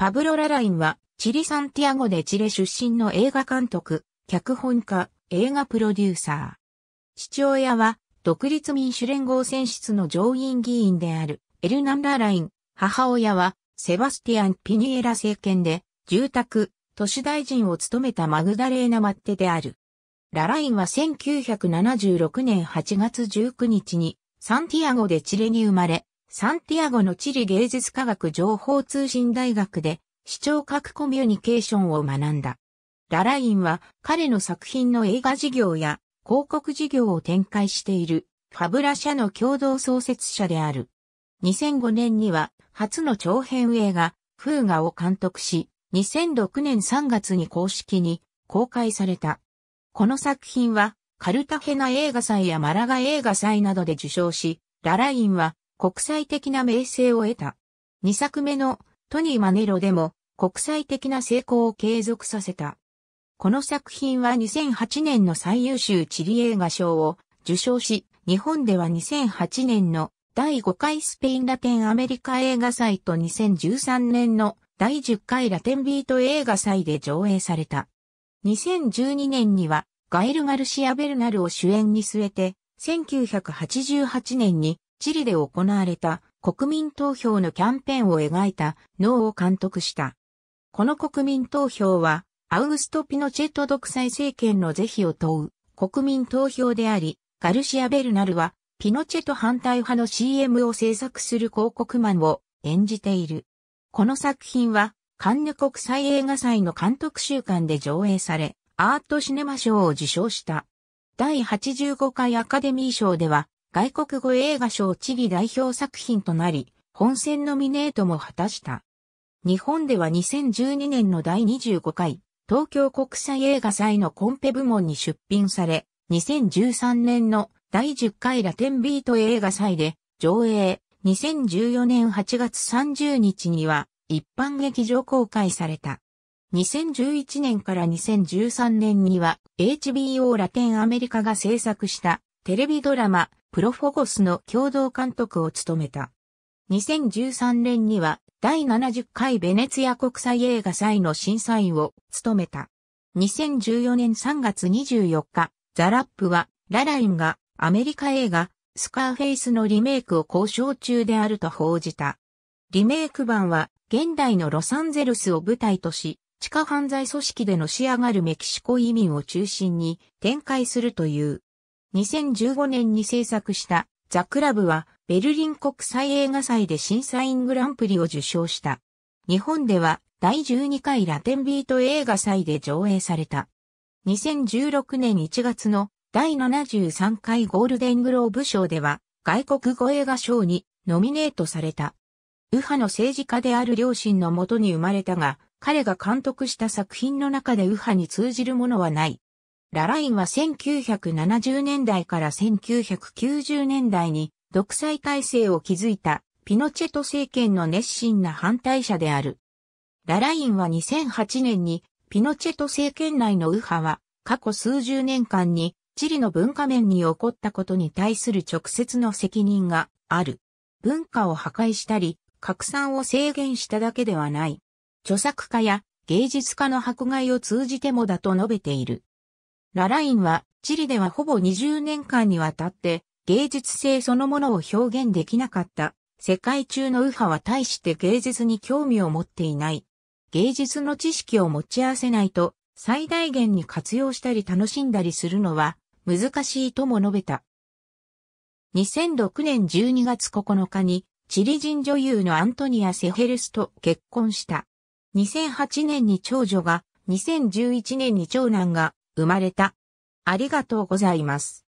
パブロ・ララインは、チリ・サンティアゴでチレ出身の映画監督、脚本家、映画プロデューサー。父親は、独立民主連合選出の上院議員である、エルナン・ラライン。母親は、セバスティアン・ピニエラ政権で、住宅、都市大臣を務めたマグダレーナ・マッテである。ララインは1976年8月19日に、サンティアゴでチレに生まれ、サンティアゴの地理芸術科学情報通信大学で視聴覚コミュニケーションを学んだ。ララインは彼の作品の映画事業や広告事業を展開しているファブラ社の共同創設者である。2005年には初の長編映画フーガを監督し、2006年3月に公式に公開された。この作品はカルタヘナ映画祭やマラガ映画祭などで受賞し、ララインは国際的な名声を得た。2作目のトニー・マネロでも国際的な成功を継続させた。この作品は2008年の最優秀チリ映画賞を受賞し、日本では2008年の第5回スペインラテンアメリカ映画祭と2013年の第10回ラテンビート映画祭で上映された。2012年にはガエル・ガルシア・ベルナルを主演に据えて、1988年にチリで行われた国民投票のキャンペーンを描いた脳を監督した。この国民投票は、アウグスト・ピノチェット独裁政権の是非を問う国民投票であり、ガルシア・ベルナルは、ピノチェット反対派の CM を制作する広告マンを演じている。この作品は、カンヌ国際映画祭の監督週間で上映され、アートシネマ賞を受賞した。第85回アカデミー賞では、外国語映画賞チリ代表作品となり、本選ノミネートも果たした。日本では2012年の第25回東京国際映画祭のコンペ部門に出品され、2013年の第10回ラテンビート映画祭で上映、2014年8月30日には一般劇場公開された。2011年から2013年には HBO ラテンアメリカが制作したテレビドラマプロフォゴスの共同監督を務めた。2013年には第70回ベネツィア国際映画祭の審査員を務めた。2014年3月24日、ザ・ラップはララインがアメリカ映画スカーフェイスのリメイクを交渉中であると報じた。リメイク版は現代のロサンゼルスを舞台とし、地下犯罪組織でのし上がるメキシコ移民を中心に展開するという。2015年に制作したザ・クラブはベルリン国際映画祭で審査員グランプリを受賞した。日本では第12回ラテンビート映画祭で上映された。2016年1月の第73回ゴールデングローブ賞では外国語映画賞にノミネートされた。右派の政治家である両親のもとに生まれたが、彼が監督した作品の中で右派に通じるものはない。ララインは1970年代から1990年代に独裁体制を築いたピノチェト政権の熱心な反対者である。ララインは2008年にピノチェト政権内の右派は過去数十年間にチリの文化面に起こったことに対する直接の責任がある。文化を破壊したり、拡散を制限しただけではない。著作家や芸術家の迫害を通じてもだと述べている。ララインは、チリではほぼ20年間にわたって、芸術性そのものを表現できなかった。世界中の右派は大して芸術に興味を持っていない。芸術の知識を持ち合わせないと、最大限に活用したり楽しんだりするのは、難しいとも述べた。2006年12月9日に、チリ人女優のアントニア・セヘルスと結婚した。2008年に長女が、2011年に長男が生まれた。ありがとうございます。